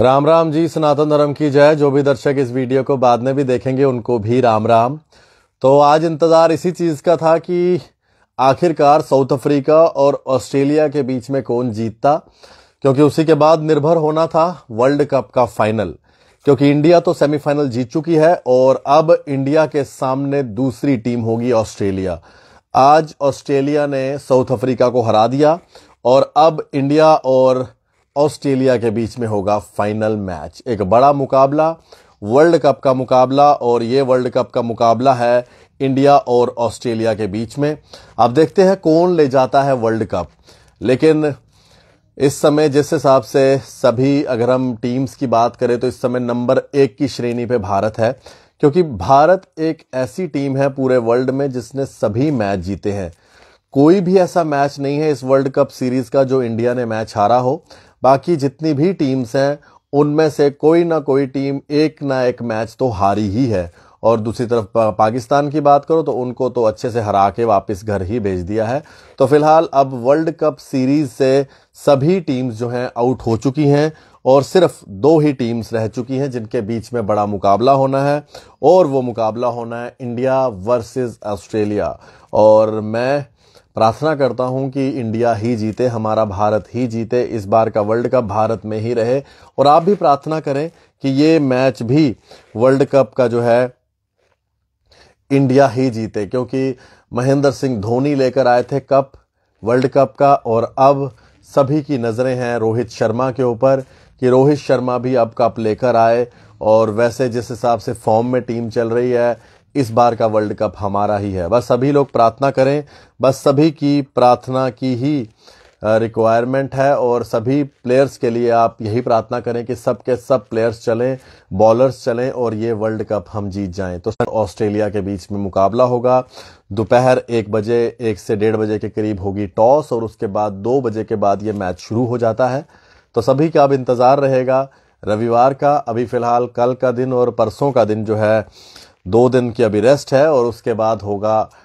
राम राम जी सनातन धर्म की जय जो भी दर्शक इस वीडियो को बाद में भी देखेंगे उनको भी राम राम तो आज इंतज़ार इसी चीज़ का था कि आखिरकार साउथ अफ्रीका और ऑस्ट्रेलिया के बीच में कौन जीतता क्योंकि उसी के बाद निर्भर होना था वर्ल्ड कप का फाइनल क्योंकि इंडिया तो सेमीफाइनल जीत चुकी है और अब इंडिया के सामने दूसरी टीम होगी ऑस्ट्रेलिया आज ऑस्ट्रेलिया ने साउथ अफ्रीका को हरा दिया और अब इंडिया और ऑस्ट्रेलिया के बीच में होगा फाइनल मैच एक बड़ा मुकाबला वर्ल्ड कप का मुकाबला और ये वर्ल्ड कप का मुकाबला है इंडिया और ऑस्ट्रेलिया के बीच में अब देखते हैं कौन ले जाता है वर्ल्ड कप लेकिन इस समय जिस हिसाब से सभी अगर हम टीम्स की बात करें तो इस समय नंबर एक की श्रेणी पे भारत है क्योंकि भारत एक ऐसी टीम है पूरे वर्ल्ड में जिसने सभी मैच जीते हैं कोई भी ऐसा मैच नहीं है इस वर्ल्ड कप सीरीज का जो इंडिया ने मैच हारा हो बाकी जितनी भी टीम्स हैं उनमें से कोई ना कोई टीम एक ना एक मैच तो हारी ही है और दूसरी तरफ पाकिस्तान की बात करो तो उनको तो अच्छे से हरा के वापस घर ही भेज दिया है तो फिलहाल अब वर्ल्ड कप सीरीज से सभी टीम्स जो हैं आउट हो चुकी हैं और सिर्फ दो ही टीम्स रह चुकी हैं जिनके बीच में बड़ा मुकाबला होना है और वो मुकाबला होना है इंडिया वर्सेस ऑस्ट्रेलिया और मैं प्रार्थना करता हूं कि इंडिया ही जीते हमारा भारत ही जीते इस बार का वर्ल्ड कप भारत में ही रहे और आप भी प्रार्थना करें कि ये मैच भी वर्ल्ड कप का जो है इंडिया ही जीते क्योंकि महेंद्र सिंह धोनी लेकर आए थे कप वर्ल्ड कप का और अब सभी की नज़रें हैं रोहित शर्मा के ऊपर कि रोहित शर्मा भी अब कप लेकर आए और वैसे जिस हिसाब से फॉर्म में टीम चल रही है इस बार का वर्ल्ड कप हमारा ही है बस सभी लोग प्रार्थना करें बस सभी की प्रार्थना की ही रिक्वायरमेंट है और सभी प्लेयर्स के लिए आप यही प्रार्थना करें कि सब के सब प्लेयर्स चलें बॉलर्स चलें और ये वर्ल्ड कप हम जीत जाएं तो सर ऑस्ट्रेलिया के बीच में मुकाबला होगा दोपहर एक बजे एक से डेढ़ बजे के करीब होगी टॉस और उसके बाद दो बजे के बाद ये मैच शुरू हो जाता है तो सभी का अब इंतज़ार रहेगा रविवार का अभी फ़िलहाल कल का दिन और परसों का दिन जो है दो दिन की अभी रेस्ट है और उसके बाद होगा